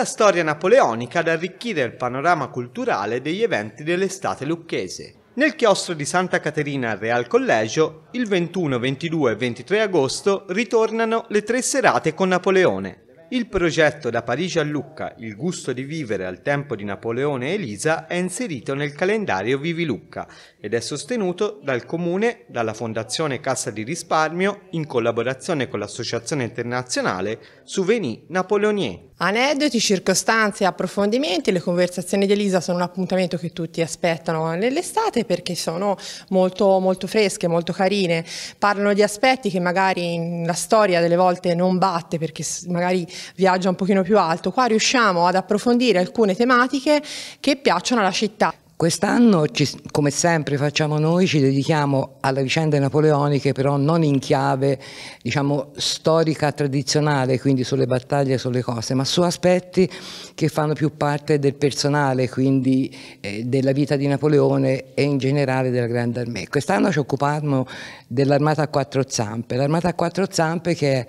bella storia napoleonica ad arricchire il panorama culturale degli eventi dell'estate lucchese. Nel chiostro di Santa Caterina al Real Collegio, il 21, 22 e 23 agosto ritornano le tre serate con Napoleone. Il progetto Da Parigi a Lucca, il gusto di vivere al tempo di Napoleone e Elisa, è inserito nel calendario Vivi Lucca ed è sostenuto dal Comune, dalla Fondazione Cassa di Risparmio, in collaborazione con l'Associazione Internazionale Souvenir Napoleonier. Aneddoti, circostanze, approfondimenti, le conversazioni di Elisa sono un appuntamento che tutti aspettano nell'estate perché sono molto, molto fresche, molto carine, parlano di aspetti che magari la storia delle volte non batte perché magari viaggia un pochino più alto. Qua riusciamo ad approfondire alcune tematiche che piacciono alla città. Quest'anno, come sempre facciamo noi, ci dedichiamo alle vicende napoleoniche, però non in chiave diciamo, storica tradizionale, quindi sulle battaglie, sulle cose, ma su aspetti che fanno più parte del personale, quindi eh, della vita di Napoleone e in generale della Grande Armée. Quest'anno ci occupiamo dell'armata a quattro zampe, l'armata a quattro zampe che è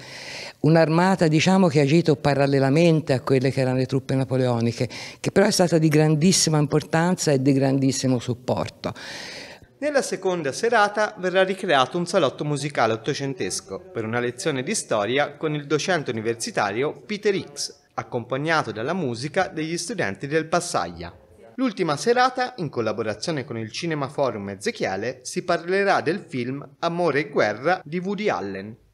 un'armata diciamo, che ha agito parallelamente a quelle che erano le truppe napoleoniche, che però è stata di grandissima importanza e di grandissimo supporto. Nella seconda serata verrà ricreato un salotto musicale ottocentesco per una lezione di storia con il docente universitario Peter X, accompagnato dalla musica degli studenti del Passaglia. L'ultima serata, in collaborazione con il Cinema Forum Ezechiele, si parlerà del film Amore e guerra di Woody Allen,